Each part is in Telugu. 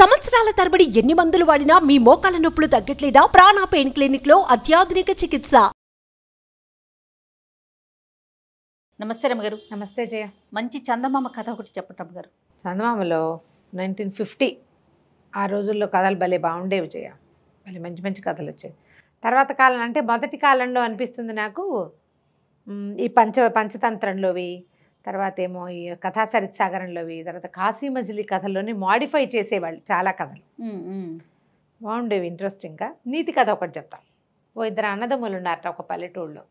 సంవత్సరాల తరబడి ఎన్ని మందులు వాడినా మీ మోకాల నొప్పులు తగ్గట్లేదా ప్రాణా పెయిన్ క్లినిక్ లో అత్యాధునిక చికిత్స నమస్తే రమ్మగారు నమస్తే జయ మంచి చందమామ కథ ఒకటి చెప్పటం గారు చందమామలో నైన్టీన్ ఫిఫ్టీ ఆ రోజుల్లో కథలు భలే బాగుండేవి జయ భలే మంచి మంచి కథలు వచ్చాయి తర్వాత కాలం అంటే మొదటి కాలంలో అనిపిస్తుంది నాకు ఈ పంచ పంచతంత్రంలోవి తర్వాత ఏమో ఈ కథా సరిత్సాగరంలోవి తర్వాత కాశీ మజిలీ కథల్లోని మాడిఫై చేసేవాళ్ళు చాలా కథలు బాగుండేవి ఇంట్రెస్టింగ్గా నీతి కథ ఒకటి చెప్తాం ఓ ఇద్దరు అన్నదమ్ములు ఉన్నారట ఒక పల్లెటూళ్ళు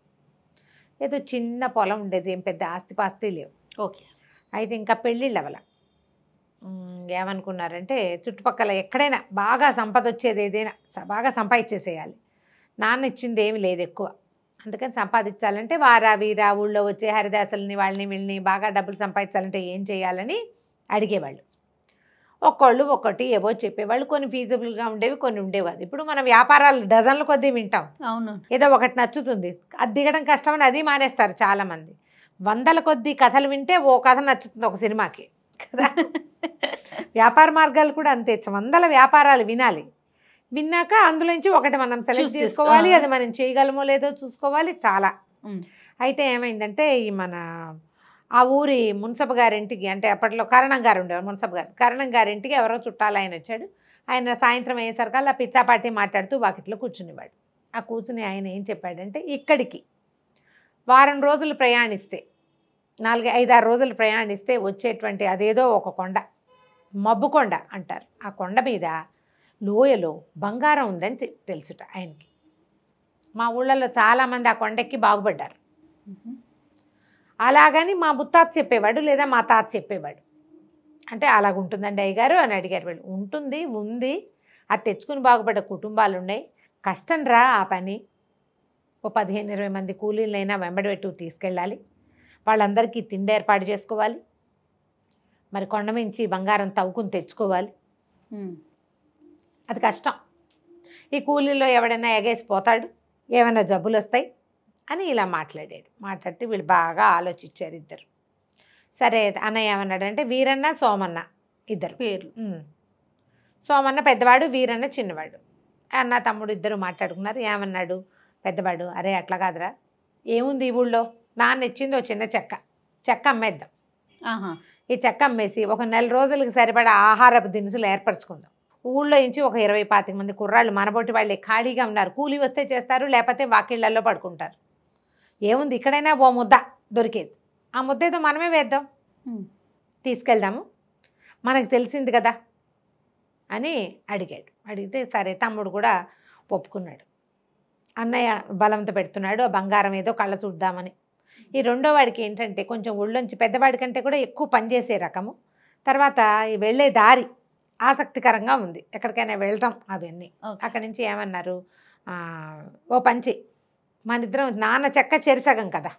ఏదో చిన్న పొలం ఉండేది ఏం పెద్ద ఆస్తిపాస్తి లేవు ఓకే అయితే ఇంకా పెళ్ళిళ్ళు అవల ఏమనుకున్నారంటే చుట్టుపక్కల ఎక్కడైనా బాగా సంపద వచ్చేది ఏదైనా బాగా సంపాదించేసేయాలి నాన్న ఇచ్చింది ఏమి లేదు ఎక్కువ అందుకని సంపాదించాలంటే వారా వీరా ఊళ్ళో వచ్చే హరిదాసుల్ని వాళ్ళని వీళ్ళని బాగా డబ్బులు సంపాదించాలంటే ఏం చేయాలని అడిగేవాళ్ళు ఒక్కళ్ళు ఒక్కటి ఏవో చెప్పేవాళ్ళు కొన్ని ఫీజబుల్గా ఉండేవి కొన్ని ఉండేవాళ్ళు ఇప్పుడు మనం వ్యాపారాలు డజన్ల కొద్దీ వింటాం అవును ఏదో ఒకటి నచ్చుతుంది అది దిగడం కష్టమని అది మానేస్తారు చాలామంది వందల కొద్ది కథలు వింటే ఓ కథ నచ్చుతుంది ఒక సినిమాకి కదా వ్యాపార మార్గాలు కూడా అంతే వందల వ్యాపారాలు వినాలి విన్నాక అందులోంచి ఒకటి మనం సెలెక్ట్ చేసుకోవాలి అది మనం చేయగలమో లేదో చూసుకోవాలి చాలా అయితే ఏమైందంటే ఈ మన ఆ ఊరి మున్సబ్ గారింటికి అంటే అప్పట్లో కరణం గారు ఉండేవారు మున్సబ్ గారు కరణం గారింటికి ఎవరో చుట్టాలు ఆయన వచ్చాడు ఆయన సాయంత్రం అయ్యేసరికి అలా పిచ్చాపాటి మాట్లాడుతూ వాకిట్లో కూర్చునేవాడు ఆ కూర్చుని ఆయన ఏం చెప్పాడంటే ఇక్కడికి వారం రోజులు ప్రయాణిస్తే నాలుగు ఐదారు రోజులు ప్రయాణిస్తే వచ్చేటువంటి అదేదో ఒక కొండ మబ్బు కొండ అంటారు ఆ కొండ మీద లోయలో బంగారం ఉందని తెలుసుట ఆయనకి మా ఊళ్ళల్లో చాలామంది ఆ కొండెక్కి బాగుపడ్డారు అలాగని మా ముత్తాత చెప్పేవాడు లేదా మా తాత చెప్పేవాడు అంటే అలాగుంటుందండి అయ్యగారు అని అడిగారు వాళ్ళు ఉంటుంది ఉంది అది తెచ్చుకుని బాగుపడ్డ కుటుంబాలు ఉన్నాయి కష్టం రా ఆ పని ఓ పదిహేను ఇరవై మంది కూలీలైనా వెంబడిపెట్టు తీసుకెళ్ళాలి వాళ్ళందరికీ తిండి ఏర్పాటు చేసుకోవాలి మరి కొండ మించి బంగారం తవ్వుకుని తెచ్చుకోవాలి అది కష్టం ఈ కూలీలో ఎవడైనా ఎగేసిపోతాడు ఏమైనా జబ్బులు వస్తాయి అని ఇలా మాట్లాడాడు మాట్లాడితే వీళ్ళు బాగా ఆలోచించారు ఇద్దరు సరే అన్నయ్య ఏమన్నాడంటే వీరన్న సోమన్న ఇద్దరు పేర్లు సోమన్న పెద్దవాడు వీరన్న చిన్నవాడు అన్న తమ్ముడు ఇద్దరు మాట్లాడుకున్నారు ఏమన్నాడు పెద్దవాడు అరే అట్లా కాదురా ఏముంది ఈ ఊళ్ళో నాన్న ఇచ్చింది ఓ చిన్న చెక్క చెక్క అమ్మేద్దాం ఈ చెక్క అమ్మేసి ఒక నెల రోజులకు సరిపడా ఆహారపు దినుసులు ఏర్పరచుకుందాం ఊళ్ళో నుంచి ఒక ఇరవై పాతిక మంది కుర్రాళ్ళు మనబోటి వాళ్ళే ఖాళీగా ఉన్నారు కూలి వస్తే చేస్తారు లేకపోతే వాకిళ్ళల్లో పడుకుంటారు ఏముంది ఇక్కడైనా ఓ ముద్ద దొరికేది ఆ ముద్ద ఏదో మనమే వేద్దాం తీసుకెళ్దాము మనకు తెలిసింది కదా అని అడిగాడు అడిగితే సరే తమ్ముడు కూడా ఒప్పుకున్నాడు అన్నయ్య బలంతో పెడుతున్నాడు ఆ బంగారం ఏదో కళ్ళ చూద్దామని ఈ రెండో వాడికి ఏంటంటే కొంచెం ఒళ్ళొంచి పెద్దవాడి కంటే కూడా ఎక్కువ పనిచేసే రకము తర్వాత వెళ్ళే దారి ఆసక్తికరంగా ఉంది ఎక్కడికైనా వెళ్ళటం అవన్నీ అక్కడి నుంచి ఏమన్నారు ఓ పంచి మన ఇద్దరం నాన్న చెక్క సగం కదా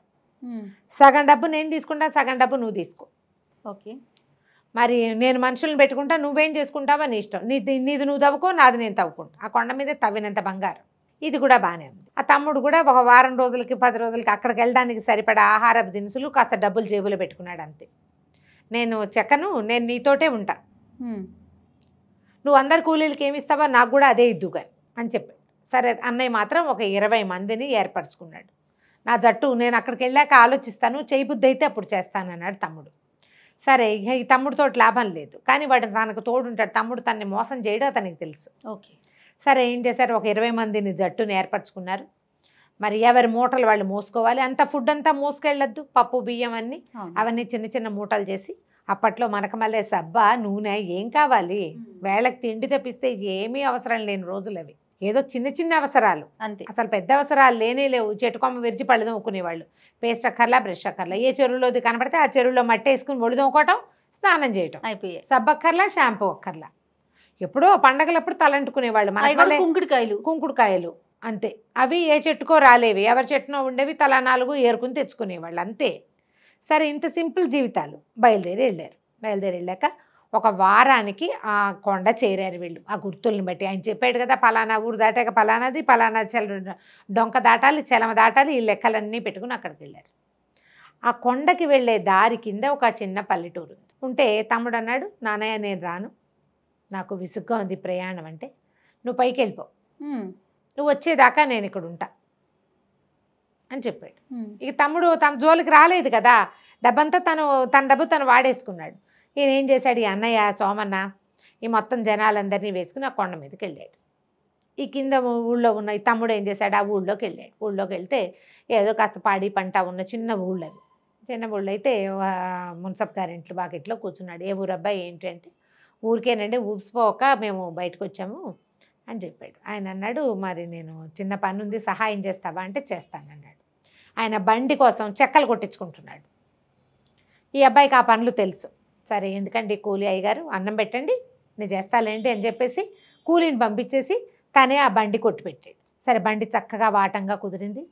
సగం డబ్బు నేను తీసుకుంటా సగం డబ్బు నువ్వు తీసుకో ఓకే మరి నేను మనుషులను పెట్టుకుంటా నువ్వేం చేసుకుంటావా నీ ఇష్టం నీది నీది నువ్వు తవ్వుకో నాది నేను తవ్వుకుంటా ఆ కొండ మీద తవ్వినంత బంగారం ఇది కూడా బాగానే ఉంది ఆ తమ్ముడు కూడా ఒక వారం రోజులకి పది రోజులకి అక్కడికి వెళ్ళడానికి సరిపడా ఆహార దినుసులు కాస్త డబ్బులు జేబులో పెట్టుకున్నాడు అంతే నేను చెక్కను నేను నీతోటే ఉంటా నువ్వు అందరు కూలీలకి ఏమి ఇస్తావా నాకు కూడా అదే ఇద్దు అని చెప్పాడు సరే అన్నయ్య మాత్రం ఒక ఇరవై మందిని ఏర్పరచుకున్నాడు నా జట్టు నేను అక్కడికి వెళ్ళాక ఆలోచిస్తాను చేయబుద్ధి అయితే అప్పుడు చేస్తాను అన్నాడు తమ్ముడు సరే ఈ తమ్ముడితో లాభం లేదు కానీ వాడు తనకు తోడుంటాడు తమ్ముడు తన్ని మోసం చేయడం అతనికి తెలుసు ఓకే సరే ఏం చేశారు ఒక ఇరవై మందిని జట్టుని ఏర్పరచుకున్నారు మరి ఎవరి మూటలు వాళ్ళు మోసుకోవాలి అంత ఫుడ్ అంతా మోసుకెళ్ళొద్దు పప్పు బియ్యం అన్నీ అవన్నీ చిన్న చిన్న మూటలు చేసి అప్పట్లో మనకు మళ్ళీ సబ్బా నూనె ఏం కావాలి వేళకి తిండి తెప్పిస్తే ఏమీ అవసరం లేని రోజులు అవి ఏదో చిన్న చిన్న అవసరాలు అంతే అసలు పెద్ద అవసరాలు లేనే లేవు చెట్టుకొమ్మ విరిచి పళ్ళు తోముకునేవాళ్ళు పేస్ట్ అక్కర్లా బ్రష్ అక్కర్లా ఏ చెరువులోది కనపడితే ఆ చెరువులో మట్టి వేసుకుని ఒళ్ళు తోముకోవటం స్నానం చేయటం అయిపోయాయి సబ్బక్కర్లా షాంపూ అక్కర్లా ఎప్పుడో పండగలప్పుడు తలంటుకునేవాళ్ళు మన కుంకుడుకాయలు కుంకుడుకాయలు అంతే అవి ఏ చెట్టుకో రాలేవి ఎవరి చెట్టునో ఉండేవి తలా నాలుగు ఏరుకుని తెచ్చుకునేవాళ్ళు అంతే సరే ఇంత సింపుల్ జీవితాలు బయలుదేరి వెళ్ళారు బయలుదేరి వెళ్ళాక ఒక వారానికి ఆ కొండ చేరారు వీళ్ళు ఆ గుర్తుల్ని బట్టి ఆయన చెప్పాడు కదా పలానా ఊరు దాటాక పలానాది పలానా చెల డొంక దాటాలి చెలమ దాటాలి ఈ లెక్కలన్నీ పెట్టుకుని అక్కడికి వెళ్ళారు ఆ కొండకి వెళ్ళే దారి కింద ఒక చిన్న పల్లెటూరు ఉంది ఉంటే తమ్ముడు అన్నాడు నాన్నయ్య నేను రాను నాకు విసుగ్గా ఉంది ప్రయాణం అంటే నువ్వు పైకి వెళ్ళిపో నువ్వు వచ్చేదాకా నేను ఇక్కడ ఉంటా అని చెప్పాడు ఇక తమ్ముడు తన జోలికి రాలేదు కదా డబ్బంతా తను తన డబ్బు తను వాడేసుకున్నాడు ఈయన ఏం చేశాడు ఈ అన్నయ్య సోమన్న ఈ మొత్తం జనాలందరినీ వేసుకుని ఆ కొండ మీదకి వెళ్ళాడు ఈ కింద ఊళ్ళో ఉన్న ఈ తమ్ముడు ఏం చేశాడు ఆ ఊళ్ళోకి వెళ్ళాడు ఊళ్ళోకి వెళ్తే ఏదో కాస్త పాడి పంట ఉన్న చిన్న ఊళ్ళో అది చిన్న ఊళ్ళో అయితే గారి ఇంట్లో బాకెట్లో కూర్చున్నాడు ఏ ఊరబ్బాయి ఏంటి అంటే ఊరికేనండి ఊపిసిపోక మేము బయటకు వచ్చాము అని చెప్పాడు ఆయన అన్నాడు మరి నేను చిన్న పని ఉంది సహాయం చేస్తావా అంటే చేస్తానన్నాడు ఆయన బండి కోసం చెక్కలు కొట్టించుకుంటున్నాడు ఈ అబ్బాయికి ఆ పనులు తెలుసు సరే ఎందుకండి కూలీ అయ్యగారు అన్నం పెట్టండి నేను చేస్తాలేండి అని చెప్పేసి కూలీని పంపించేసి తనే ఆ బండి పెట్టాడు సరే బండి చక్కగా వాటంగా కుదిరింది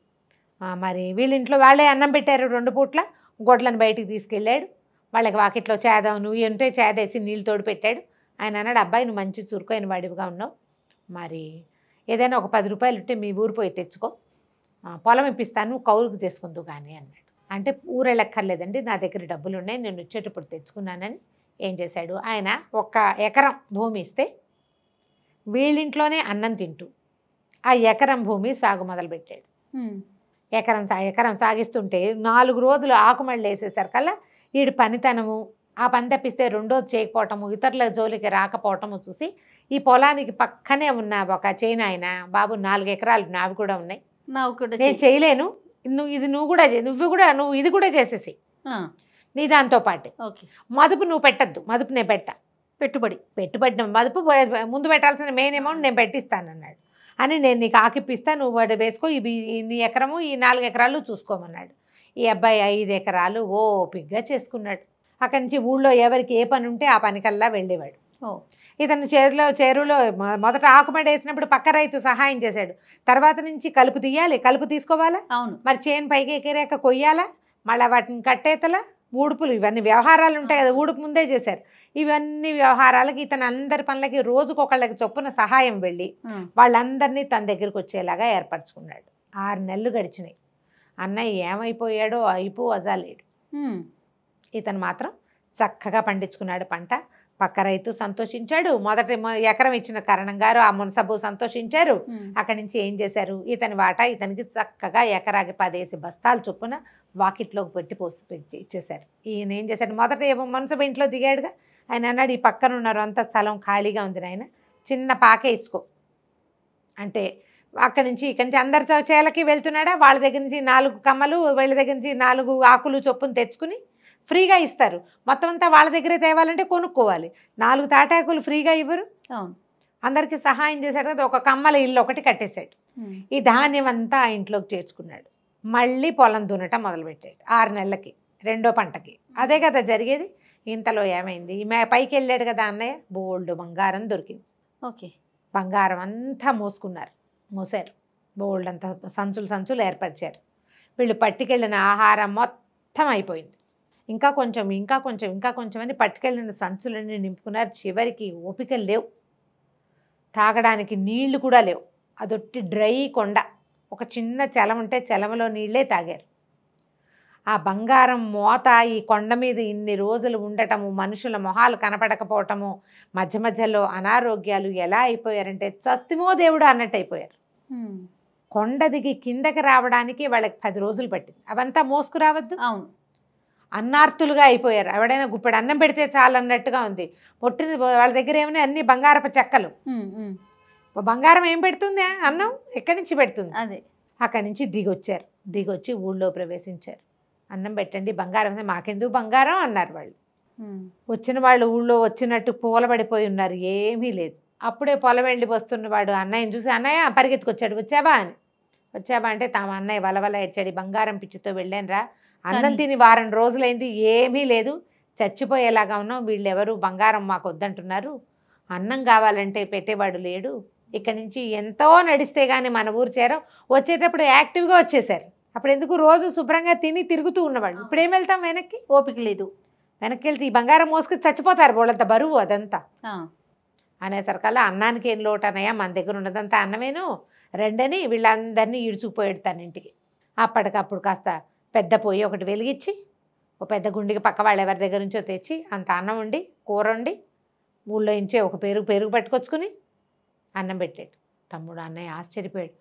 మరి వీళ్ళింట్లో వాళ్ళే అన్నం పెట్టారు రెండు పూట్ల గొడ్లను బయటికి తీసుకెళ్ళాడు వాళ్ళకి వాకిట్లో చేదాం నువ్వు ఉంటే చేదేసి నీళ్ళు తోడు పెట్టాడు ఆయన అన్నాడు అబ్బాయి నువ్వు మంచి అయిన వాడివిగా ఉన్నావు మరి ఏదైనా ఒక పది రూపాయలు ఉంటే మీ ఊరు పోయి తెచ్చుకో పొలం ఇప్పిస్తాను కౌలుకు తీసుకుందు కానీ అన్నాడు అంటే ఊరెళ్ళక్కర్లేదండి నా దగ్గర డబ్బులు ఉన్నాయి నేను వచ్చేటప్పుడు తెచ్చుకున్నానని ఏం చేశాడు ఆయన ఒక ఎకరం భూమి ఇస్తే వీళ్ళింట్లోనే అన్నం తింటూ ఆ ఎకరం భూమి సాగు మొదలుపెట్టాడు ఎకరం సా ఎకరం సాగిస్తుంటే నాలుగు రోజులు ఆకుమళ్ళు వేసేసరికల్లా వీడి పనితనము ఆ పని తప్పిస్తే రెండోది చేయకపోవటము ఇతరుల జోలికి రాకపోవటము చూసి ఈ పొలానికి పక్కనే ఉన్న ఒక చేయిన ఆయన బాబు నాలుగు ఎకరాలు నావి కూడా ఉన్నాయి నేను చేయలేను నువ్వు ఇది నువ్వు కూడా నువ్వు కూడా నువ్వు ఇది కూడా చేసేసి నీ దాంతో పాటు ఓకే మదుపు నువ్వు పెట్టద్దు మదుపు నేను పెట్టా పెట్టుబడి పెట్టుబడి మదుపు ముందు పెట్టాల్సిన మెయిన్ అమౌంట్ నేను పెట్టిస్తాను అన్నాడు అని నేను నీకు ఆకిప్పిస్తా నువ్వు వాడు వేసుకో ఇవి ఇన్ని ఎకరము ఈ నాలుగు ఎకరాలు చూసుకోమన్నాడు ఈ అబ్బాయి ఐదు ఎకరాలు ఓపిగ్గా చేసుకున్నాడు అక్కడి నుంచి ఊళ్ళో ఎవరికి ఏ పని ఉంటే ఆ పనికల్లా వెళ్ళేవాడు ఇతను చేరులో చేరులో మొదట ఆకుమడి వేసినప్పుడు పక్క రైతు సహాయం చేశాడు తర్వాత నుంచి కలుపు తీయాలి కలుపు తీసుకోవాలా అవును మరి చేను పైకి ఎగిరాక కొయ్యాలా మళ్ళీ వాటిని కట్టేతలా ఊడుపులు ఇవన్నీ వ్యవహారాలు ఉంటాయి కదా ఊడుపు ముందే చేశారు ఇవన్నీ వ్యవహారాలకి ఇతను అందరి పనులకి రోజుకొకళ్ళకి చొప్పున సహాయం వెళ్ళి వాళ్ళందరినీ తన దగ్గరికి వచ్చేలాగా ఏర్పరచుకున్నాడు ఆరు నెలలు గడిచినాయి అన్నయ్య ఏమైపోయాడో అయిపో అజాలేడు ఇతను మాత్రం చక్కగా పండించుకున్నాడు పంట పక్క రైతు సంతోషించాడు మొదటి ఎకరం ఇచ్చిన కరణం గారు ఆ మున్సబు సంతోషించారు అక్కడి నుంచి ఏం చేశారు ఇతని వాటా ఇతనికి చక్కగా ఎకరాకి పదేసి బస్తాలు చొప్పున వాకిట్లోకి పెట్టి పోసి పెట్టి ఇచ్చేశారు ఈయన ఏం చేశాడు మొదట మున్సబు ఇంట్లో దిగాడుగా ఆయన అన్నాడు ఈ పక్కన ఉన్నారు అంత స్థలం ఖాళీగా ఉంది నాయన చిన్న పాక ఇసుకో అంటే అక్కడి నుంచి ఇక్కడి నుంచి అందరి చేలకి వెళ్తున్నాడా వాళ్ళ దగ్గర నుంచి నాలుగు కమ్మలు వీళ్ళ దగ్గర నుంచి నాలుగు ఆకులు చొప్పును తెచ్చుకుని ఫ్రీగా ఇస్తారు మొత్తం అంతా వాళ్ళ దగ్గరే తేవాలంటే కొనుక్కోవాలి నాలుగు తాటాకులు ఫ్రీగా ఇవ్వరు అందరికి అందరికీ సహాయం చేశాడు కదా ఒక కమ్మల ఇల్లు ఒకటి కట్టేశాడు ఈ ధాన్యం అంతా ఆ ఇంట్లోకి చేర్చుకున్నాడు మళ్ళీ పొలం దున్నటం మొదలుపెట్టాడు ఆరు నెలలకి రెండో పంటకి అదే కదా జరిగేది ఇంతలో ఏమైంది ఈమె పైకి వెళ్ళాడు కదా అన్నయ్య బోల్డ్ బంగారం దొరికింది ఓకే బంగారం అంతా మోసుకున్నారు మోసారు బోల్డ్ అంతా సంచులు సంచులు ఏర్పరిచారు వీళ్ళు పట్టుకెళ్ళిన ఆహారం మొత్తం అయిపోయింది ఇంకా కొంచెం ఇంకా కొంచెం ఇంకా కొంచెం అని పట్టుకెళ్ళిన సంచులన్నీ నింపుకున్నారు చివరికి ఓపిక లేవు తాగడానికి నీళ్లు కూడా లేవు అదొట్టి డ్రై కొండ ఒక చిన్న చలం ఉంటే చలమలో నీళ్ళే తాగారు ఆ బంగారం మోత ఈ కొండ మీద ఇన్ని రోజులు ఉండటము మనుషుల మొహాలు కనపడకపోవటము మధ్య మధ్యలో అనారోగ్యాలు ఎలా అయిపోయారంటే చస్తిమో దేవుడు అన్నట్టు అయిపోయారు కొండ దిగి కిందకి రావడానికి వాళ్ళకి పది రోజులు పట్టింది అవంతా మోసుకురావద్దు అవును అన్నార్తులుగా అయిపోయారు ఎవడైనా గుప్పెడు అన్నం పెడితే చాలు అన్నట్టుగా ఉంది పొట్టింది వాళ్ళ దగ్గర ఏమైనా అన్ని బంగారపు చెక్కలు బంగారం ఏం పెడుతుంది అన్నం ఎక్కడి నుంచి పెడుతుంది అదే అక్కడి నుంచి దిగొచ్చారు దిగొచ్చి ఊళ్ళో ప్రవేశించారు అన్నం పెట్టండి బంగారం మాకెందుకు బంగారం అన్నారు వాళ్ళు వచ్చిన వాళ్ళు ఊళ్ళో వచ్చినట్టు పూలబడిపోయి ఉన్నారు ఏమీ లేదు అప్పుడే పొలం వెళ్ళి వస్తున్న వాడు అన్నయ్యని చూసి అన్నయ్య పరిగెత్తుకొచ్చాడు వచ్చావా అని వచ్చావా అంటే తమ అన్నయ్య వలవల ఎచ్చాడు బంగారం పిచ్చితో రా అన్నం తిని వారం రోజులైంది ఏమీ లేదు చచ్చిపోయేలాగా ఉన్నాం వీళ్ళు ఎవరు బంగారం మాకు వద్దంటున్నారు అన్నం కావాలంటే పెట్టేవాడు లేడు ఇక్కడ నుంచి ఎంతో నడిస్తే కానీ మన ఊరు చేరం వచ్చేటప్పుడు యాక్టివ్గా వచ్చేసారు అప్పుడు ఎందుకు రోజు శుభ్రంగా తిని తిరుగుతూ ఉన్నవాళ్ళు ఇప్పుడు ఏం వెళ్తాం వెనక్కి ఓపిక లేదు వెనక్కి వెళ్తే ఈ బంగారం మోసుకు చచ్చిపోతారు వాళ్ళంత బరువు అదంతా అనేసరికల్లా అన్నానికి ఏం లోటు అన్నయ్య మన దగ్గర ఉన్నదంతా అన్నమేను రెండని వీళ్ళందరినీ ఇడుచుకుపోయాడు తన ఇంటికి అప్పటికప్పుడు కాస్త పెద్ద పొయ్యి ఒకటి వెలిగించి ఒక పెద్ద గుండికి పక్క వాళ్ళు ఎవరి దగ్గర నుంచో తెచ్చి అంత అన్నం వండి కూర వండి ఊళ్ళో ఇంచే ఒక పెరుగు పెరుగు పట్టుకొచ్చుకుని అన్నం పెట్టాడు తమ్ముడు అన్నయ్య ఆశ్చర్యపోయాడు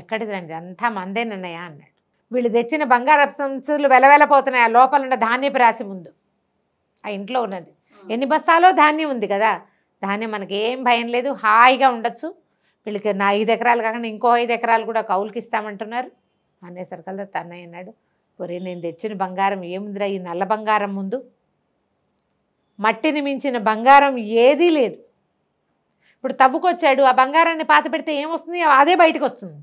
ఎక్కడిది రండి అంతా మందేనన్నయ్య అన్నాడు వీళ్ళు తెచ్చిన బంగారపు సంస్థలు వెలవెలపోతున్నాయి ఆ లోపల ఉన్న ధాన్యపు రాసి ముందు ఆ ఇంట్లో ఉన్నది ఎన్ని బస్తాలో ధాన్యం ఉంది కదా ధాన్యం మనకి ఏం భయం లేదు హాయిగా ఉండొచ్చు వీళ్ళకి నా ఐదు ఎకరాలు కాకుండా ఇంకో ఐదు ఎకరాలు కూడా కౌలుకి ఇస్తామంటున్నారు అనేసరికల్లా తన్నయ్య అన్నాడు ఒరే నేను తెచ్చిన బంగారం ఏముందిరా ఈ నల్ల బంగారం ముందు మట్టిని మించిన బంగారం ఏదీ లేదు ఇప్పుడు తవ్వుకొచ్చాడు ఆ బంగారాన్ని పాత పెడితే ఏమొస్తుంది అదే బయటకు వస్తుంది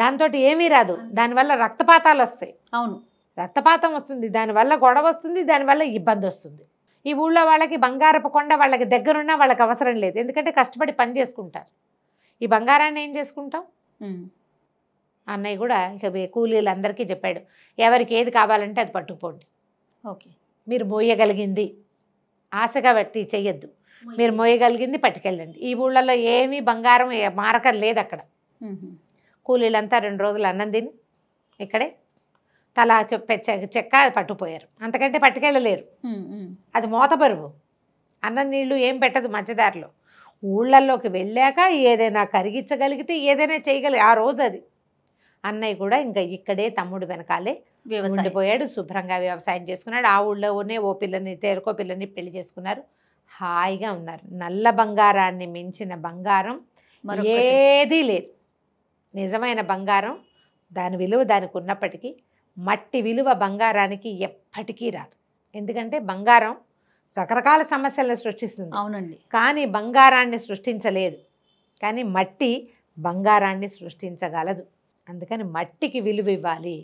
దాంతో ఏమీ రాదు దానివల్ల రక్తపాతాలు వస్తాయి అవును రక్తపాతం వస్తుంది దానివల్ల గొడవ వస్తుంది దానివల్ల ఇబ్బంది వస్తుంది ఈ ఊళ్ళో వాళ్ళకి బంగారపు కొండ వాళ్ళకి దగ్గరున్నా వాళ్ళకి అవసరం లేదు ఎందుకంటే కష్టపడి పని చేసుకుంటారు ఈ బంగారాన్ని ఏం చేసుకుంటాం అన్నయ్య కూడా ఇక అందరికీ చెప్పాడు ఎవరికి ఏది కావాలంటే అది పట్టుకుపోండి ఓకే మీరు మోయగలిగింది ఆశగా బట్టి చెయ్యొద్దు మీరు మోయగలిగింది పట్టుకెళ్ళండి ఈ ఊళ్ళలో ఏమీ బంగారం మారకం లేదు అక్కడ కూలీలంతా రెండు రోజులు అన్నం తిని ఇక్కడే తల చెప్పే చెక్క పట్టుపోయారు అంతకంటే పట్టుకెళ్ళలేరు అది మూత బరువు అన్నం నీళ్లు ఏం పెట్టదు మధ్యదారిలో ఊళ్ళల్లోకి వెళ్ళాక ఏదైనా కరిగించగలిగితే ఏదైనా చేయగలిగి ఆ రోజు అది అన్నయ్య కూడా ఇంకా ఇక్కడే తమ్ముడు వెనకాలే ఉండిపోయాడు శుభ్రంగా వ్యవసాయం చేసుకున్నాడు ఆ ఊళ్ళోనే ఓ పిల్లని తేరుకో పిల్లని పెళ్లి చేసుకున్నారు హాయిగా ఉన్నారు నల్ల బంగారాన్ని మించిన బంగారం ఏదీ లేదు నిజమైన బంగారం దాని విలువ దానికి ఉన్నప్పటికీ మట్టి విలువ బంగారానికి ఎప్పటికీ రాదు ఎందుకంటే బంగారం రకరకాల సమస్యలను సృష్టిస్తుంది అవునండి కానీ బంగారాన్ని సృష్టించలేదు కానీ మట్టి బంగారాన్ని సృష్టించగలదు అందుకని మట్టికి విలువ ఇవ్వాలి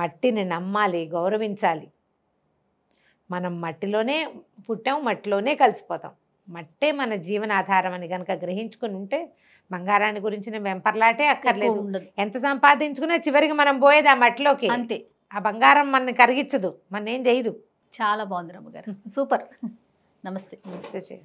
మట్టిని నమ్మాలి గౌరవించాలి మనం మట్టిలోనే పుట్టాం మట్టిలోనే కలిసిపోతాం మట్టే మన జీవనాధారం అని కనుక గ్రహించుకుని ఉంటే బంగారాన్ని గురించిన వెంపర్లాటే అక్కర్లేదు ఎంత సంపాదించుకున్నా చివరికి మనం పోయేది ఆ మట్టిలోకి అంతే ఆ బంగారం మనని కరిగించదు మన ఏం చేయదు చాలా బాగుంది రమ్మగారు సూపర్ నమస్తే నమస్తే జయ